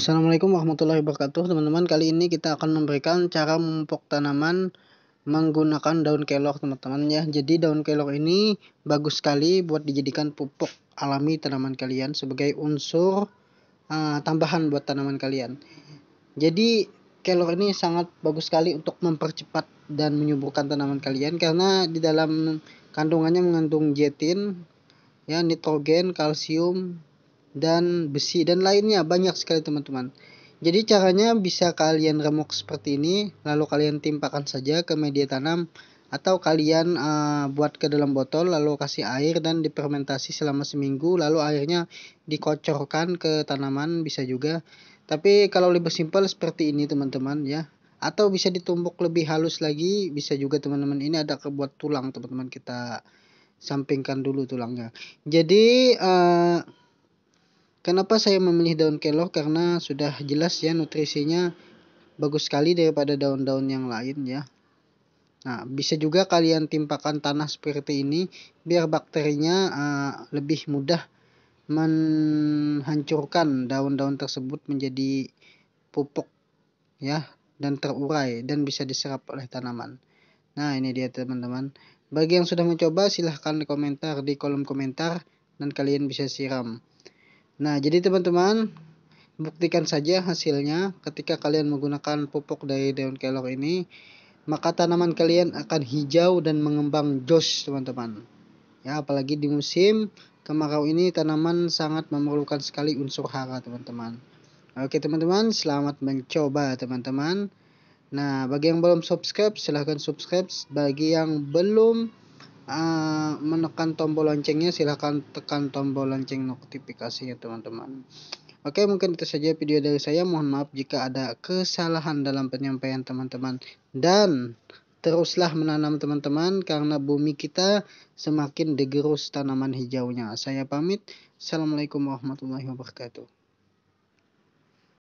Assalamualaikum warahmatullahi wabarakatuh teman-teman kali ini kita akan memberikan cara memupuk tanaman menggunakan daun kelor teman-teman ya jadi daun kelor ini bagus sekali buat dijadikan pupuk alami tanaman kalian sebagai unsur uh, tambahan buat tanaman kalian jadi kelor ini sangat bagus sekali untuk mempercepat dan menyuburkan tanaman kalian karena di dalam kandungannya mengandung jetin ya nitrogen kalsium dan besi dan lainnya banyak sekali teman-teman. Jadi caranya bisa kalian remuk seperti ini lalu kalian timpakan saja ke media tanam atau kalian uh, buat ke dalam botol lalu kasih air dan dipermentasi selama seminggu lalu airnya dikocorkan ke tanaman bisa juga. Tapi kalau lebih simpel seperti ini teman-teman ya. Atau bisa ditumbuk lebih halus lagi bisa juga teman-teman ini ada buat tulang teman-teman kita sampingkan dulu tulangnya. Jadi uh, Kenapa saya memilih daun kelor? Karena sudah jelas ya nutrisinya bagus sekali daripada daun-daun yang lain ya. Nah, bisa juga kalian timpakan tanah seperti ini biar bakterinya uh, lebih mudah menghancurkan daun-daun tersebut menjadi pupuk ya dan terurai dan bisa diserap oleh tanaman. Nah, ini dia teman-teman. Bagi yang sudah mencoba silahkan komentar di kolom komentar dan kalian bisa siram. Nah, jadi teman-teman, buktikan saja hasilnya ketika kalian menggunakan pupuk dari daun kelor ini, maka tanaman kalian akan hijau dan mengembang jos, teman-teman. Ya, apalagi di musim kemarau ini tanaman sangat memerlukan sekali unsur hara, teman-teman. Oke, teman-teman, selamat mencoba, teman-teman. Nah, bagi yang belum subscribe, silahkan subscribe. Bagi yang belum Eh, menekan tombol loncengnya silahkan tekan tombol lonceng notifikasinya teman-teman Oke mungkin itu saja video dari saya mohon maaf jika ada kesalahan dalam penyampaian teman-teman dan teruslah menanam teman-teman karena bumi kita semakin digerus tanaman hijaunya saya pamit Assalamualaikum warahmatullahi wabarakatuh